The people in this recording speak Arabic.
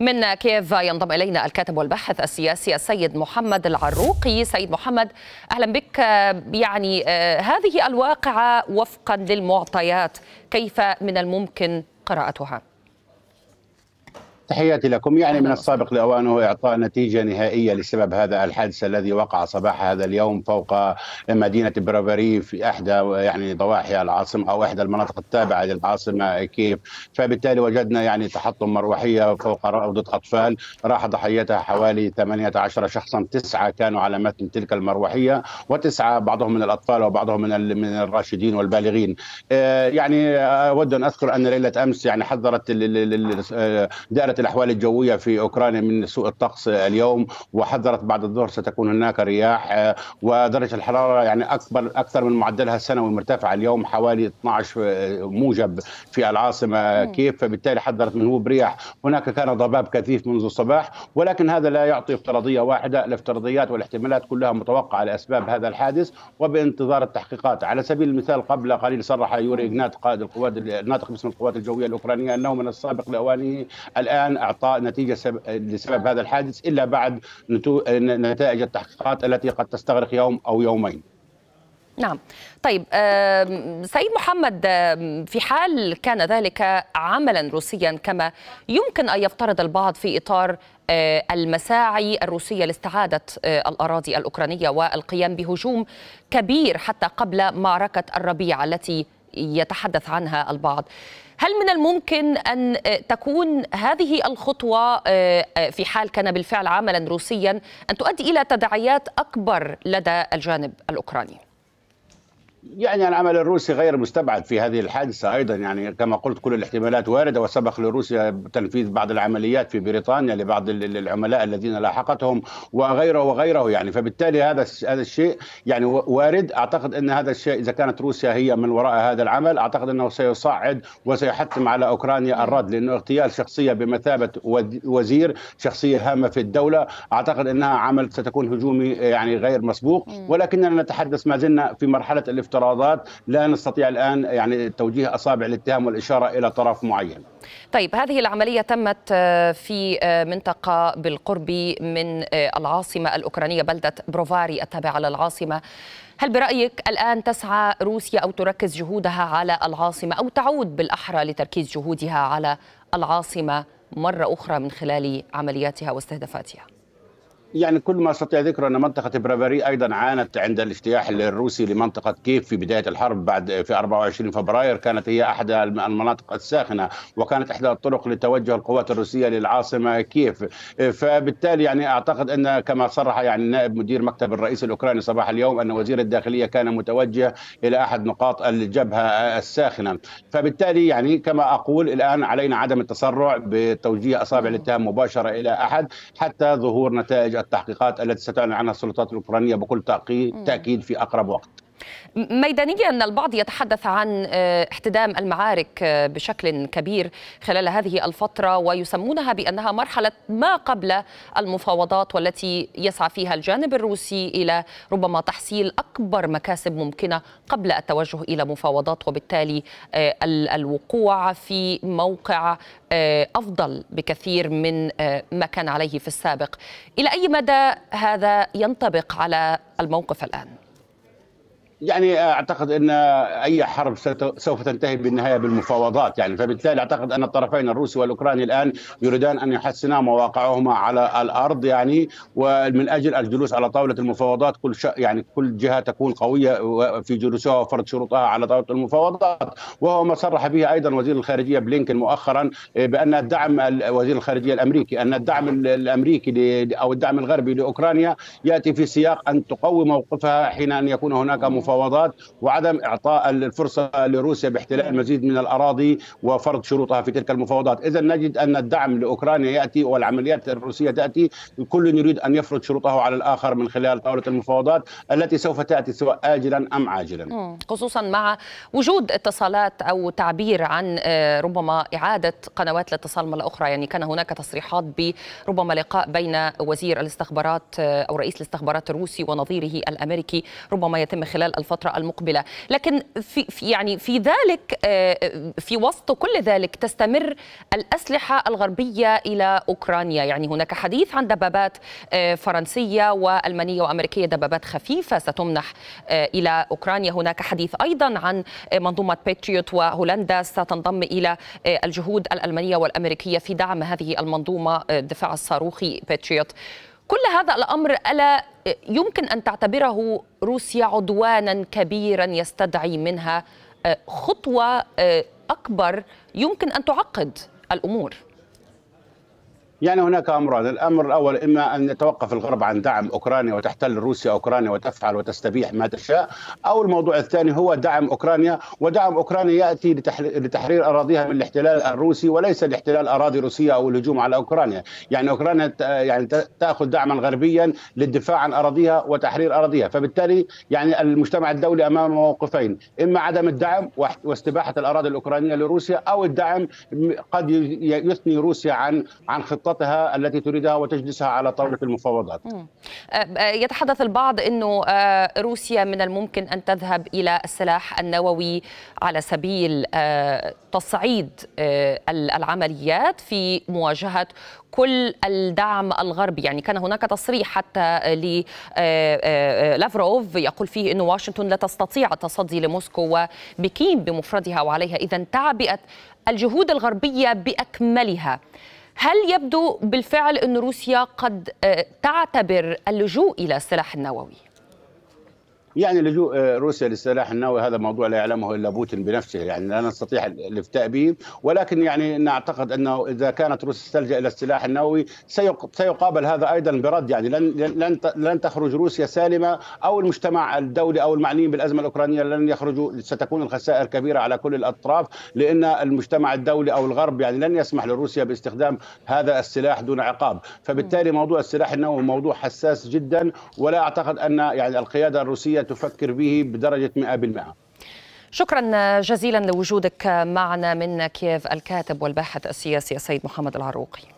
من كييف ينضم إلينا الكاتب والباحث السياسي السيد محمد العروقي سيد محمد أهلا بك يعني آه، هذه الواقعة وفقا للمعطيات كيف من الممكن قراءتها؟ تحياتي لكم يعني من السابق لأوانه إعطاء نتيجة نهائية لسبب هذا الحادث الذي وقع صباح هذا اليوم فوق مدينة برافري في إحدى يعني ضواحي العاصمة أو إحدى المناطق التابعة للعاصمة كيف فبالتالي وجدنا يعني تحطم مروحية فوق روضة أطفال راح ضحيتها حوالي 18 شخصا تسعة كانوا على متن تلك المروحية وتسعة بعضهم من الأطفال وبعضهم من من الراشدين والبالغين آه، يعني آه، أود أن أذكر أن ليلة أمس يعني حذرت آه، دائرة الأحوال الجوية في أوكرانيا من سوء الطقس اليوم وحذرت بعد الظهر ستكون هناك رياح آه، ودرجة الحرارة يعني أكبر أكثر من معدلها السنوي مرتفعه اليوم حوالي 12 آه، موجب في العاصمة كيف فبالتالي حذرت من برياح رياح هناك كان ضباب كثيف منذ الصباح ولكن هذا لا يعطي افتراضية واحدة الافتراضيات والاحتمالات كلها متوقعة لأسباب هذا الحادث وبانتظار التحقيقات على سبيل المثال قبل قليل صرح يوري إغنات قائد القوات الناطق باسم القوات الجوية الأوكرانية أنه من السابق لأوانه الآن الان اعطاء نتيجه لسبب هذا الحادث الا بعد نتائج التحقيقات التي قد تستغرق يوم او يومين. نعم طيب سيد محمد في حال كان ذلك عملا روسيا كما يمكن أن يفترض البعض في إطار آه، المساعي الروسية لاستعادة آه، الأراضي الأوكرانية والقيام بهجوم كبير حتى قبل معركة الربيع التي يتحدث عنها البعض هل من الممكن أن تكون هذه الخطوة آه، آه، في حال كان بالفعل عملا روسيا أن تؤدي إلى تداعيات أكبر لدى الجانب الأوكراني؟ يعني العمل الروسي غير مستبعد في هذه الحادثة أيضا يعني كما قلت كل الاحتمالات واردة وسبق لروسيا تنفيذ بعض العمليات في بريطانيا لبعض العملاء الذين لاحقتهم وغيره وغيره يعني فبالتالي هذا هذا الشيء يعني وارد أعتقد أن هذا الشيء إذا كانت روسيا هي من وراء هذا العمل أعتقد أنه سيصعد وسيحتم على أوكرانيا الرد لأنه اغتيال شخصية بمثابة وزير شخصية هامة في الدولة أعتقد أنها عمل ستكون هجومي يعني غير مسبوق ولكننا نتحدث ما زلنا في مرحلة افتراضات لا نستطيع الان يعني توجيه اصابع الاتهام والاشاره الى طرف معين. طيب هذه العمليه تمت آه، في آه، منطقه بالقرب من آه، العاصمه الاوكرانيه بلده بروفاري التابعه للعاصمه. هل برأيك الآن تسعى روسيا أو تركز جهودها على العاصمة أو تعود بالأحرى لتركيز جهودها على العاصمة مرة أخرى من خلال عملياتها واستهدافاتها؟ يعني كل ما استطيع ذكره ان منطقه برافاري ايضا عانت عند الاجتياح الروسي لمنطقه كيف في بدايه الحرب بعد في 24 فبراير كانت هي احدى المناطق الساخنه وكانت احدى الطرق لتوجه القوات الروسيه للعاصمه كيف فبالتالي يعني اعتقد ان كما صرح يعني نائب مدير مكتب الرئيس الاوكراني صباح اليوم ان وزير الداخليه كان متوجه الى احد نقاط الجبهه الساخنه فبالتالي يعني كما اقول الان علينا عدم التسرع بتوجيه اصابع الاتهام مباشره الى احد حتى ظهور نتائج التحقيقات التي ستعلن عنها السلطات الاوكرانيه بكل تاكيد في اقرب وقت ميدانيا البعض يتحدث عن آه، احتدام المعارك آه، بشكل كبير خلال هذه الفترة ويسمونها بأنها مرحلة ما قبل المفاوضات والتي يسعى فيها الجانب الروسي إلى ربما تحصيل أكبر مكاسب ممكنة قبل التوجه إلى مفاوضات وبالتالي آه، الوقوع في موقع أفضل بكثير من ما كان عليه في السابق إلى أي مدى هذا ينطبق على الموقف الآن؟ يعني اعتقد ان اي حرب سوف تنتهي بالنهايه بالمفاوضات يعني فبالتالي اعتقد ان الطرفين الروسي والاوكراني الان يريدان ان يحسنا مواقعهما على الارض يعني ومن اجل الجلوس على طاوله المفاوضات كل ش... يعني كل جهه تكون قويه في جلوسها وفرض شروطها على طاوله المفاوضات وهو ما صرح به ايضا وزير الخارجيه بلينكن مؤخرا آه، بان الدعم وزير الخارجيه الامريكي ان الدعم الامريكي او الدعم الغربي لاوكرانيا ياتي في سياق ان تقوي موقفها حين ان يكون هناك مفاوضات المفاوضات وعدم اعطاء الفرصه لروسيا باحتلال نعم. المزيد من الاراضي وفرض شروطها في تلك المفاوضات، اذا نجد ان الدعم لاوكرانيا ياتي والعمليات الروسيه تاتي، كل يريد ان يفرض شروطه على الاخر من خلال طاوله المفاوضات التي سوف تاتي سواء اجلا ام عاجلا. خصوصا مع وجود اتصالات او تعبير عن آه، ربما اعاده قنوات الاتصال مره اخرى، يعني كان هناك تصريحات بربما لقاء بين وزير الاستخبارات آه، او رئيس الاستخبارات الروسي ونظيره الامريكي ربما يتم خلال الفترة المقبلة لكن في, في يعني في ذلك آه، آه، في وسط كل ذلك تستمر الأسلحة الغربية إلى أوكرانيا يعني هناك حديث عن دبابات آه، فرنسية وألمانية وأمريكية دبابات خفيفة ستمنح إلى أوكرانيا هناك حديث أيضا عن منظومة باتريوت وهولندا ستنضم إلى الجهود الألمانية والأمريكية في دعم هذه المنظومة الدفاع الصاروخي باتريوت كل هذا الأمر ألا يمكن أن تعتبره روسيا عدوانا كبيرا يستدعي منها آه، خطوة آه، أكبر يمكن أن تعقد الأمور يعني هناك امران، الامر الاول اما ان يتوقف الغرب عن دعم اوكرانيا وتحتل روسيا اوكرانيا وتفعل وتستبيح ما تشاء، او الموضوع الثاني هو دعم اوكرانيا، ودعم اوكرانيا ياتي لتحرير اراضيها من الاحتلال الروسي وليس لاحتلال اراضي روسيه او الهجوم على اوكرانيا، يعني اوكرانيا يعني تاخذ دعما غربيا للدفاع عن اراضيها وتحرير اراضيها، فبالتالي يعني المجتمع الدولي امام موقفين، اما عدم الدعم واستباحه الاراضي الاوكرانيه لروسيا او الدعم قد يثني روسيا عن عن خطة خطتها التي تريدها وتجلسها على طاولة نعم. المفاوضات أه، أه، يتحدث البعض أنه أه، روسيا من الممكن أن تذهب إلى السلاح النووي على سبيل تصعيد العمليات في مواجهة كل الدعم الغربي يعني كان هناك تصريح حتى لافروف يقول فيه أن واشنطن لا تستطيع التصدي لموسكو وبكين بمفردها وعليها إذا تعبئة الجهود الغربية بأكملها هل يبدو بالفعل أن روسيا قد آه، تعتبر اللجوء إلى السلاح النووي؟ يعني لجوء آه، روسيا للسلاح النووي هذا موضوع لا يعلمه الا بوتين بنفسه يعني لا نستطيع الافتاء به ولكن يعني نعتقد انه اذا كانت روسيا تلجا الى السلاح النووي سيقابل هذا ايضا برد يعني لن لن لن تخرج روسيا سالمه او المجتمع الدولي او المعنيين بالازمه الاوكرانيه لن يخرجوا ستكون الخسائر كبيره على كل الاطراف لان المجتمع الدولي او الغرب يعني لن يسمح لروسيا باستخدام هذا السلاح دون عقاب فبالتالي موضوع السلاح النووي موضوع حساس جدا ولا اعتقد ان يعني القياده الروسيه تفكر به بدرجة 100% شكرا جزيلا لوجودك معنا من كييف الكاتب والباحث السياسي السيد محمد العروقي